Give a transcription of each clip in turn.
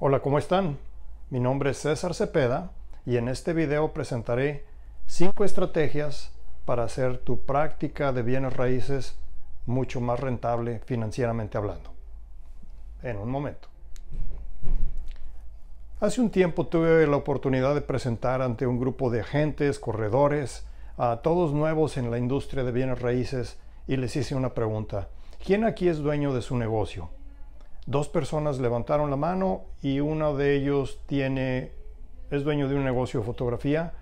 Hola, ¿cómo están? Mi nombre es César Cepeda y en este video presentaré 5 estrategias para hacer tu práctica de bienes raíces mucho más rentable financieramente hablando. En un momento. Hace un tiempo tuve la oportunidad de presentar ante un grupo de agentes, corredores, a todos nuevos en la industria de bienes raíces y les hice una pregunta. ¿Quién aquí es dueño de su negocio? Dos personas levantaron la mano y uno de ellos tiene, es dueño de un negocio de fotografía.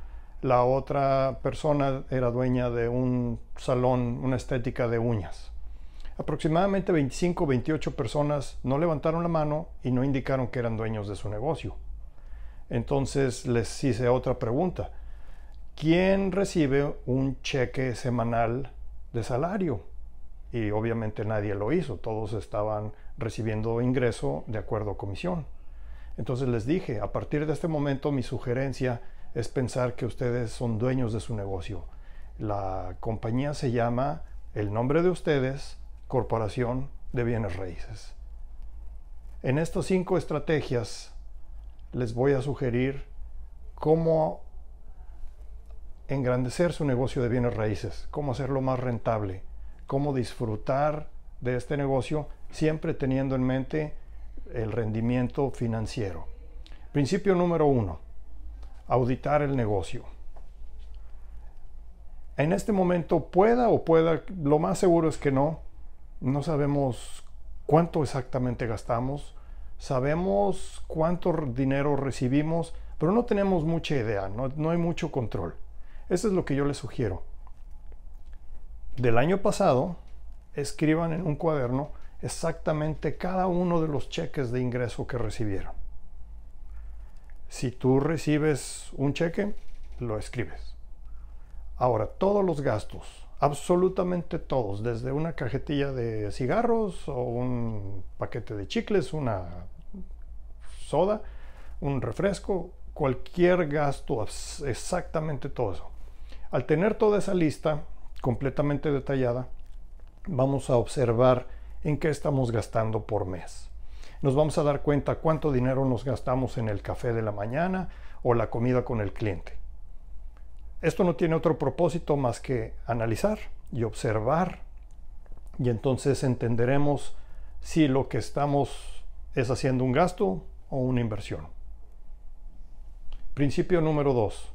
La otra persona era dueña de un salón, una estética de uñas. Aproximadamente 25 28 personas no levantaron la mano y no indicaron que eran dueños de su negocio. Entonces les hice otra pregunta. ¿Quién recibe un cheque semanal de salario? Y obviamente nadie lo hizo, todos estaban recibiendo ingreso de acuerdo a comisión. Entonces les dije, a partir de este momento mi sugerencia es pensar que ustedes son dueños de su negocio. La compañía se llama, el nombre de ustedes, Corporación de Bienes Raíces. En estas cinco estrategias les voy a sugerir cómo engrandecer su negocio de bienes raíces, cómo hacerlo más rentable, cómo disfrutar de este negocio, siempre teniendo en mente el rendimiento financiero. Principio número uno, auditar el negocio. En este momento pueda o pueda, lo más seguro es que no, no sabemos cuánto exactamente gastamos, sabemos cuánto dinero recibimos, pero no tenemos mucha idea, no, hay mucho control. Eso es lo que yo les sugiero. Del año pasado, escriban en un cuaderno exactamente cada uno de los cheques de ingreso que recibieron. Si tú recibes un cheque, lo escribes. Ahora, todos los gastos, absolutamente todos, desde una cajetilla de cigarros o un paquete de chicles, una soda, un refresco, cualquier gasto, exactamente todo eso. Al tener toda esa lista completamente detallada, vamos a observar en qué estamos gastando por mes. Nos vamos a dar cuenta cuánto dinero nos gastamos en el café de la mañana o la comida con el cliente. Esto no tiene otro propósito más que analizar y observar y entonces entenderemos si lo que estamos es haciendo un gasto o una inversión. Principio número 2.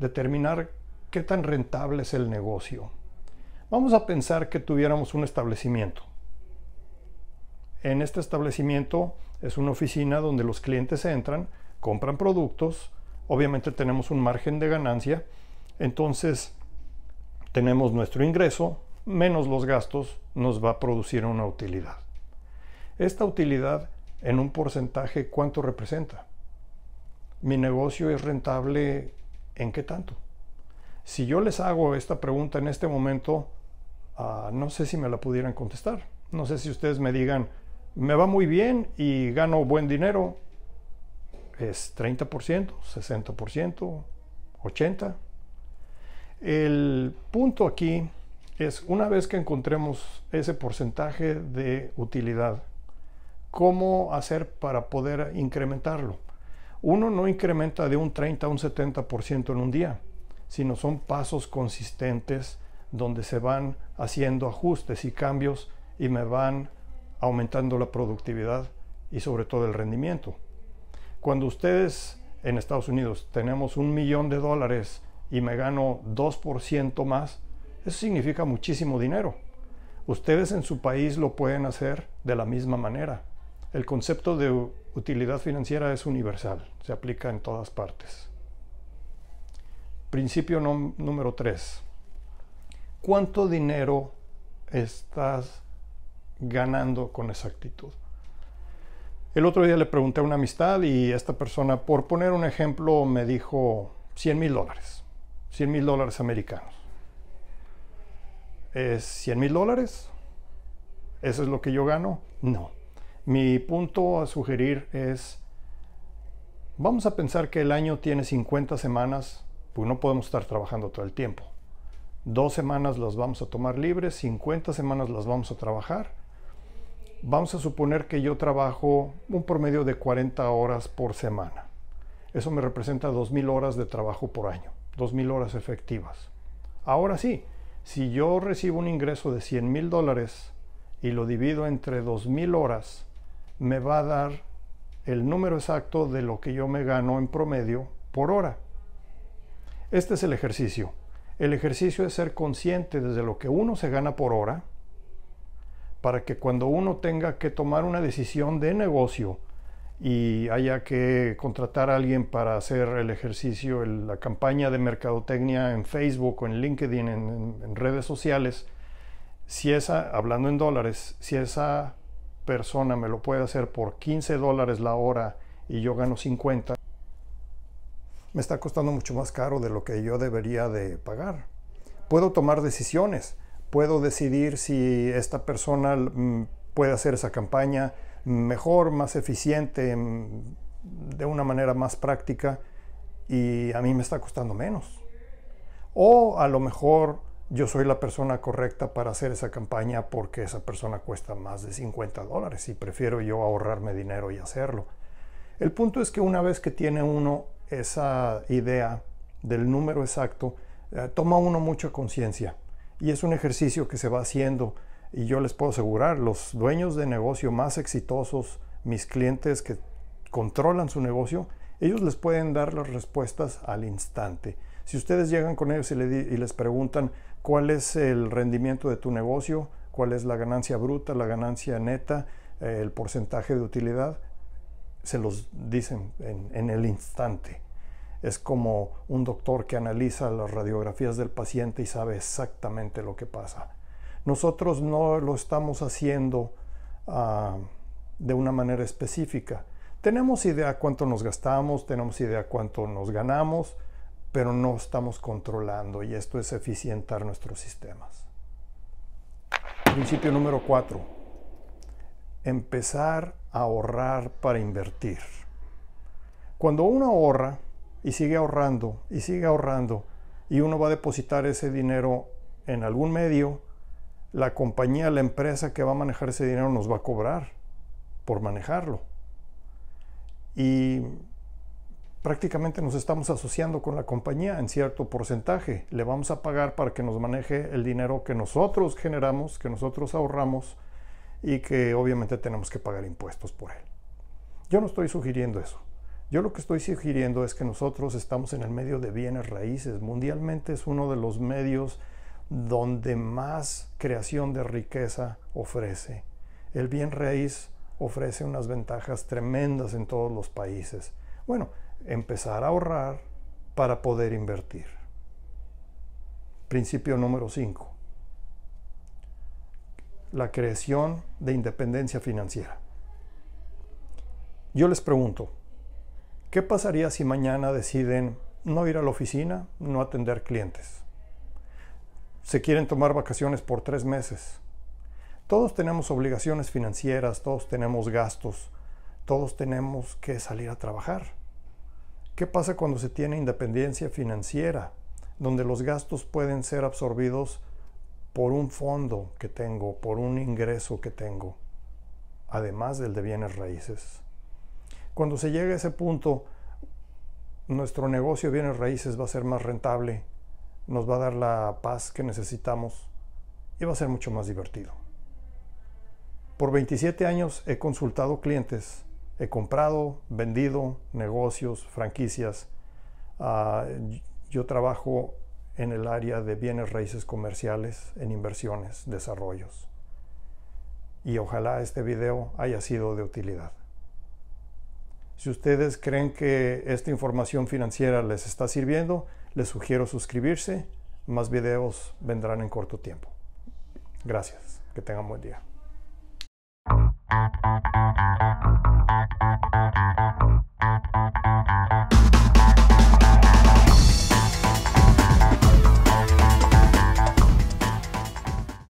Determinar qué tan rentable es el negocio. Vamos a pensar que tuviéramos un establecimiento. En este establecimiento es una oficina donde los clientes entran, compran productos, obviamente tenemos un margen de ganancia, entonces tenemos nuestro ingreso menos los gastos nos va a producir una utilidad. Esta utilidad en un porcentaje, ¿cuánto representa? ¿Mi negocio es rentable en qué tanto? Si yo les hago esta pregunta en este momento, Ah, no sé si me la pudieran contestar. No sé si ustedes me digan, me va muy bien y gano buen dinero. Es 30%, 60%, 80%. El punto aquí es, una vez que encontremos ese porcentaje de utilidad, ¿cómo hacer para poder incrementarlo? Uno no incrementa de un 30 a un 70% en un día, sino son pasos consistentes donde se van haciendo ajustes y cambios y me van aumentando la productividad y sobre todo el rendimiento. Cuando ustedes en Estados Unidos tenemos un millón de dólares y me gano 2% más, eso significa muchísimo dinero. Ustedes en su país lo pueden hacer de la misma manera. El concepto de utilidad financiera es universal, se aplica en todas partes. Principio número 3 ¿cuánto dinero estás ganando con exactitud? El otro día le pregunté a una amistad y esta persona, por poner un ejemplo, me dijo 100 mil dólares, 100 mil dólares americanos. ¿Es 100 mil dólares? ¿Eso es lo que yo gano? No. Mi punto a sugerir es, vamos a pensar que el año tiene 50 semanas, pues no podemos estar trabajando todo el tiempo. Dos semanas las vamos a tomar libres, 50 semanas las vamos a trabajar. Vamos a suponer que yo trabajo un promedio de 40 horas por semana. Eso me representa 2.000 horas de trabajo por año, 2.000 horas efectivas. Ahora sí, si yo recibo un ingreso de 100.000 dólares y lo divido entre 2.000 horas, me va a dar el número exacto de lo que yo me gano en promedio por hora. Este es el ejercicio. El ejercicio es ser consciente desde lo que uno se gana por hora, para que cuando uno tenga que tomar una decisión de negocio y haya que contratar a alguien para hacer el ejercicio, la campaña de mercadotecnia en Facebook o en LinkedIn, en, redes sociales, si esa, hablando en dólares, si esa persona me lo puede hacer por 15 dólares la hora y yo gano 50, me está costando mucho más caro de lo que yo debería de pagar. Puedo tomar decisiones, puedo decidir si esta persona mm, puede hacer esa campaña mejor, más eficiente, mm, de una manera más práctica y a mí me está costando menos. O a lo mejor yo soy la persona correcta para hacer esa campaña porque esa persona cuesta más de 50 dólares y prefiero yo ahorrarme dinero y hacerlo. El punto es que una vez que tiene uno esa idea del número exacto, eh, toma uno mucha conciencia y es un ejercicio que se va haciendo y yo les puedo asegurar, los dueños de negocio más exitosos, mis clientes que controlan su negocio, ellos les pueden dar las respuestas al instante. Si ustedes llegan con ellos y, les preguntan cuál es el rendimiento de tu negocio, cuál es la ganancia bruta, la ganancia neta, eh, el porcentaje de utilidad, se los dicen en, el instante. Es como un doctor que analiza las radiografías del paciente y sabe exactamente lo que pasa. Nosotros no lo estamos haciendo ah, de una manera específica. Tenemos idea cuánto nos gastamos, tenemos idea cuánto nos ganamos, pero no estamos controlando y esto es eficientar nuestros sistemas. Principio número 4. Empezar ahorrar para invertir. Cuando uno ahorra y sigue ahorrando y sigue ahorrando y uno va a depositar ese dinero en algún medio, la compañía, la empresa que va a manejar ese dinero nos va a cobrar por manejarlo. Y prácticamente nos estamos asociando con la compañía en cierto porcentaje. Le vamos a pagar para que nos maneje el dinero que nosotros generamos, que nosotros ahorramos y que obviamente tenemos que pagar impuestos por él. Yo no estoy sugiriendo eso. Yo lo que estoy sugiriendo es que nosotros estamos en el medio de bienes raíces. Mundialmente es uno de los medios donde más creación de riqueza ofrece. El bien raíz ofrece unas ventajas tremendas en todos los países. Bueno, empezar a ahorrar para poder invertir. Principio número 5 la creación de independencia financiera. Yo les pregunto, ¿qué pasaría si mañana deciden no ir a la oficina, no atender clientes? Se quieren tomar vacaciones por tres meses. Todos tenemos obligaciones financieras, todos tenemos gastos, todos tenemos que salir a trabajar. ¿Qué pasa cuando se tiene independencia financiera, donde los gastos pueden ser absorbidos por un fondo que tengo, por un ingreso que tengo, además del de bienes raíces. Cuando se llegue a ese punto, nuestro negocio de bienes raíces va a ser más rentable, nos va a dar la paz que necesitamos y va a ser mucho más divertido. Por 27 años he consultado clientes, he comprado, vendido negocios, franquicias. Ah, yo trabajo en el área de bienes raíces comerciales, en inversiones, desarrollos. Y ojalá este video haya sido de utilidad. Si ustedes creen que esta información financiera les está sirviendo, les sugiero suscribirse. Más videos vendrán en corto tiempo. Gracias. Que tengan buen día.